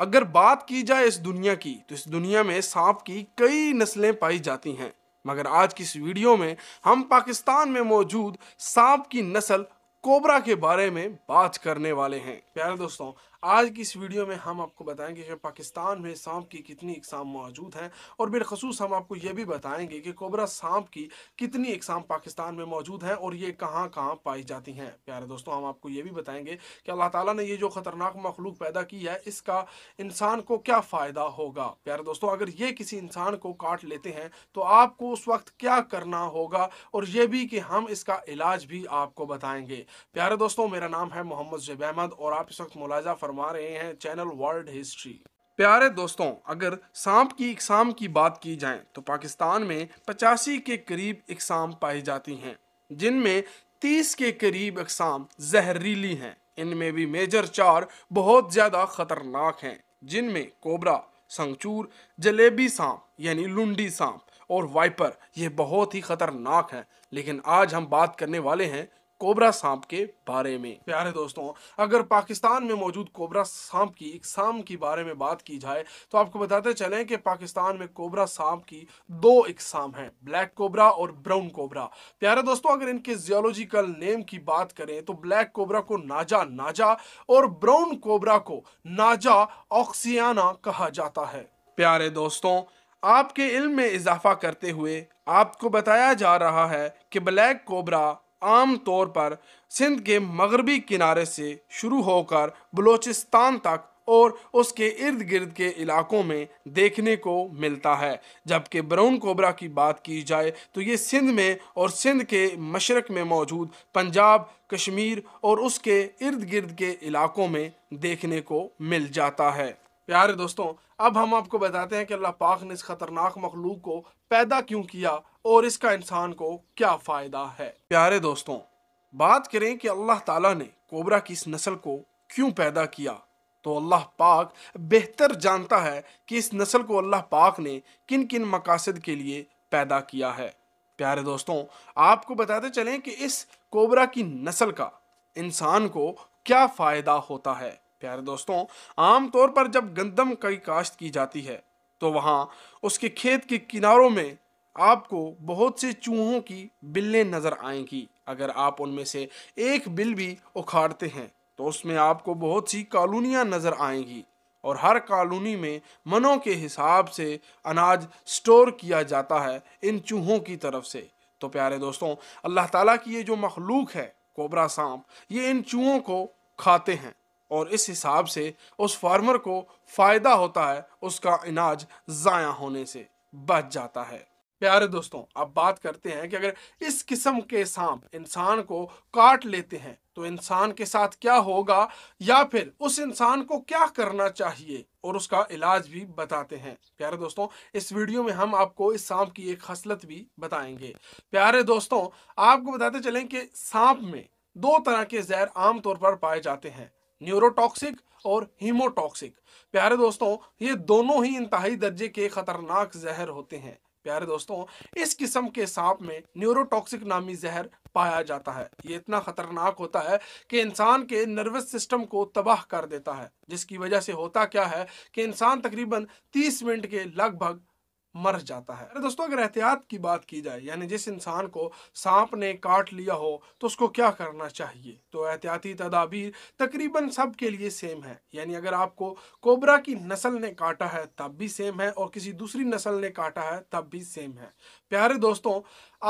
अगर बात की जाए इस दुनिया की तो इस दुनिया में सांप की कई नस्लें पाई जाती हैं मगर आज की इस वीडियो में हम पाकिस्तान में मौजूद सांप की नस्ल कोबरा के बारे में बात करने वाले हैं प्यारे दोस्तों आज की इस वीडियो में हम आपको बताएंगे कि पाकिस्तान में सांप की कितनी इकसाम मौजूद हैं और बिलखसूस हम आपको ये भी बताएंगे कि कोबरा सांप की कितनी इकसाम पाकिस्तान में मौजूद हैं और ये कहाँ कहाँ पाई जाती हैं प्यारे दोस्तों हम आपको ये भी बताएंगे कि अल्लाह ताला ने ये जो ख़तरनाक मखलूक पैदा की है इसका इंसान को क्या फ़ायदा होगा प्यारे दोस्तों अगर ये किसी इंसान को काट लेते हैं तो आपको उस वक्त क्या करना होगा और ये भी कि हम इसका इलाज भी आपको बताएँगे प्यारे दोस्तों मेरा नाम है मोहम्मद जैब अहमद और आप इस वक्त मुलाजा फरमा रहे हैं चैनल वर्ल्ड हिस्ट्री प्यारे दोस्तों अगर सांप की इकसाम की बात की जाए तो पाकिस्तान में पचासी के करीब इकसाम पाई जाती हैं जिनमें तीस के करीब इकसाम जहरीली हैं इनमें भी मेजर चार बहुत ज़्यादा खतरनाक हैं जिनमें कोबरा संगचूर जलेबी सांप यानी लुंडी सांप और वाइपर ये बहुत ही खतरनाक हैं लेकिन आज हम बात करने वाले हैं कोबरा सांप के बारे में प्यारे दोस्तों अगर पाकिस्तान में मौजूद कोबरा सांप की इकसाम के बारे में बात की जाए तो आपको बताते चलें कि पाकिस्तान में कोबरा सांप की दो इकसाम हैं ब्लैक कोबरा और ब्राउन कोबरा प्यारे दोस्तों अगर इनके जियोलॉजिकल नेम की बात करें तो ब्लैक कोबरा को नाजा नाजा और ब्राउन कोबरा को नाजा ऑक्सियाना कहा जाता है प्यारे दोस्तों आपके इल्म में इजाफा करते हुए आपको बताया जा रहा है कि ब्लैक कोबरा आम तौर पर सिंध के मगरबी किनारे से शुरू होकर बलूचिस्तान तक और उसके इर्द गिर्द के इलाकों में देखने को मिलता है जबकि ब्राउन कोबरा की बात की जाए तो ये सिंध में और सिंध के मशरक में मौजूद पंजाब कश्मीर और उसके इर्द गिर्द के इलाकों में देखने को मिल जाता है प्यारे दोस्तों अब हम आपको बताते हैं कि अल्लाह पाक ने इस ख़तरनाक मखलूक को पैदा क्यों किया और इसका इंसान को क्या फ़ायदा है प्यारे दोस्तों बात करें कि अल्लाह ताला ने कोबरा की इस नस्ल को क्यों पैदा किया तो अल्लाह पाक बेहतर जानता है कि इस नस्ल को अल्लाह पाक ने किन किन मकासद के लिए पैदा किया है प्यारे दोस्तों आपको बताते चलें कि इस कोबरा की नस्ल का इंसान को क्या फ़ायदा होता है प्यारे दोस्तों आमतौर पर जब गंदम की काश्त की जाती है तो वहाँ उसके खेत के किनारों में आपको बहुत से चूहों की बिल्ले नज़र आएंगी अगर आप उनमें से एक बिल भी उखाड़ते हैं तो उसमें आपको बहुत सी कॉलोनियाँ नज़र आएंगी और हर कॉलोनी में मनों के हिसाब से अनाज स्टोर किया जाता है इन चूहों की तरफ से तो प्यारे दोस्तों अल्लाह ताला की ये जो मखलूक है कोबरा सांप ये इन चूहों को खाते हैं और इस हिसाब से उस फार्मर को फ़ायदा होता है उसका अनाज ज़ाया होने से बच जाता है प्यारे दोस्तों अब बात करते हैं कि अगर इस किस्म के सांप इंसान को काट लेते हैं तो इंसान के साथ क्या होगा या फिर उस इंसान को क्या करना चाहिए और उसका इलाज भी बताते हैं प्यारे दोस्तों इस वीडियो में हम आपको इस सांप की एक खसलत भी बताएंगे प्यारे दोस्तों आपको बताते चलें कि सांप में दो तरह के जहर आमतौर पर पाए जाते हैं न्यूरोटॉक्सिक और हीमोटॉक्सिक प्यारे दोस्तों ये दोनों ही इंतहाई दर्जे के खतरनाक जहर होते हैं प्यारे दोस्तों इस किस्म के सांप में न्यूरोटॉक्सिक नामी जहर पाया जाता है ये इतना खतरनाक होता है कि इंसान के नर्वस सिस्टम को तबाह कर देता है जिसकी वजह से होता क्या है कि इंसान तकरीबन 30 मिनट के लगभग मर जाता है अरे दोस्तों अगर एहतियात की बात की जाए यानी जिस इंसान को सांप ने काट लिया हो तो उसको क्या करना चाहिए तो एहतियाती तदाबीर तकरीबन सब के लिए सेम है यानी अगर आपको कोबरा की नस्ल ने काटा है तब भी सेम है और किसी दूसरी नस्ल ने काटा है तब भी सेम है प्यारे दोस्तों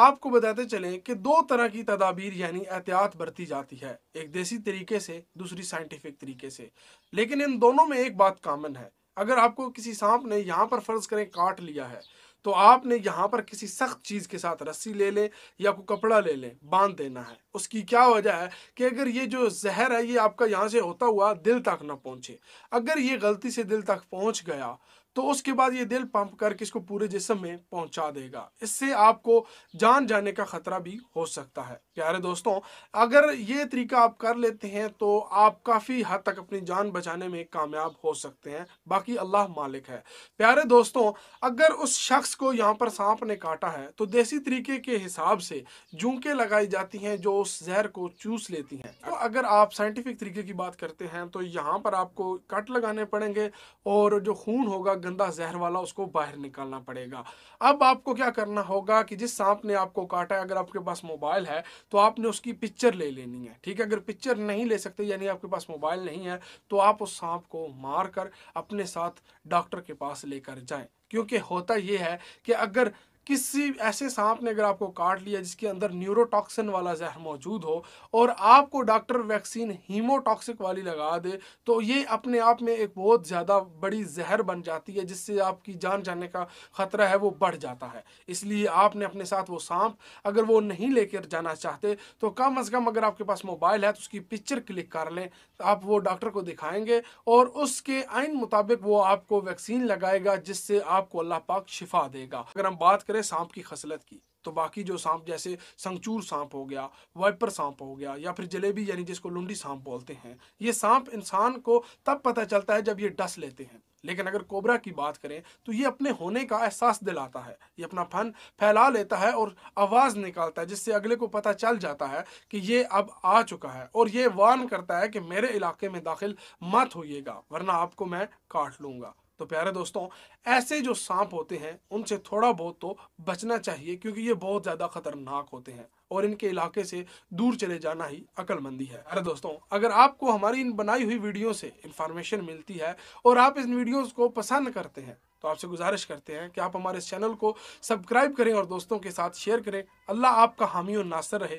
आपको बताते चलें कि दो तरह की तदाबीर यानी एहतियात बरती जाती है एक देसी तरीके से दूसरी साइंटिफिक तरीके से लेकिन इन दोनों में एक बात कामन है अगर आपको किसी सांप ने यहाँ पर फ़र्ज़ करें काट लिया है तो आपने यहाँ पर किसी सख्त चीज़ के साथ रस्सी ले लें या कोई कपड़ा ले लें बांध देना है उसकी क्या वजह है कि अगर ये जो जहर है ये आपका यहाँ से होता हुआ दिल तक ना पहुँचे अगर ये गलती से दिल तक पहुँच गया तो उसके बाद ये दिल पंप करके इसको पूरे जिसम में पहुंचा देगा इससे आपको जान जाने का खतरा भी हो सकता है प्यारे दोस्तों अगर ये तरीका आप कर लेते हैं तो आप काफ़ी हद तक अपनी जान बचाने में कामयाब हो सकते हैं बाकी अल्लाह मालिक है प्यारे दोस्तों अगर उस शख्स को यहाँ पर सांप ने काटा है तो देसी तरीके के हिसाब से जूंके लगाई जाती हैं जो उस जहर को चूस लेती हैं तो अगर आप साइंटिफिक तरीके की बात करते हैं तो यहाँ पर आपको कट लगाने पड़ेंगे और जो खून होगा गंदा जहर वाला उसको बाहर निकालना पड़ेगा अब आपको क्या करना होगा कि जिस सांप ने आपको काटा है अगर आपके पास मोबाइल है तो आपने उसकी पिक्चर ले लेनी है ठीक है अगर पिक्चर नहीं ले सकते यानी आपके पास मोबाइल नहीं है तो आप उस सांप को मार कर अपने साथ डॉक्टर के पास लेकर जाएं क्योंकि होता यह है कि अगर किसी ऐसे सांप ने अगर आपको काट लिया जिसके अंदर न्यूरोटॉक्सिन वाला जहर मौजूद हो और आपको डॉक्टर वैक्सीन हीमोटॉक्सिक वाली लगा दे तो ये अपने आप में एक बहुत ज़्यादा बड़ी जहर बन जाती है जिससे आपकी जान जाने का ख़तरा है वो बढ़ जाता है इसलिए आपने अपने साथ वो सांप अगर वो नहीं लेकर जाना चाहते तो कम अज़ कम अगर आपके पास मोबाइल है तो उसकी पिक्चर क्लिक कर लें तो आप वो डॉक्टर को दिखाएंगे और उसके आइन मुताबिक वो आपको वैक्सीन लगाएगा जिससे आपको अल्लाह पाक शिफा देगा अगर हम बात करें ने सांप की खसलत की तो बाकी जो सांप जैसे संगचूर सांप हो गया वाइपर सांप हो गया या फिर जलेबी यानी जिसको लुंडी सांप बोलते हैं ये सांप इंसान को तब पता चलता है जब ये डस लेते हैं लेकिन अगर कोबरा की बात करें तो ये अपने होने का एहसास दिलाता है ये अपना फन फैला लेता है और आवाज़ निकालता है जिससे अगले को पता चल जाता है कि ये अब आ चुका है और ये वार्न करता है कि मेरे इलाके में दाखिल मत होइएगा वरना आपको मैं काट लूंगा तो प्यारे दोस्तों ऐसे जो सांप होते हैं उनसे थोड़ा बहुत तो बचना चाहिए क्योंकि ये बहुत ज़्यादा खतरनाक होते हैं और इनके इलाके से दूर चले जाना ही अकलमंदी है अरे दोस्तों अगर आपको हमारी इन बनाई हुई वीडियो से इन्फॉर्मेशन मिलती है और आप इन वीडियोस को पसंद करते हैं तो आपसे गुजारिश करते हैं कि आप हमारे चैनल को सब्सक्राइब करें और दोस्तों के साथ शेयर करें अल्लाह आपका हामी और नासर रहे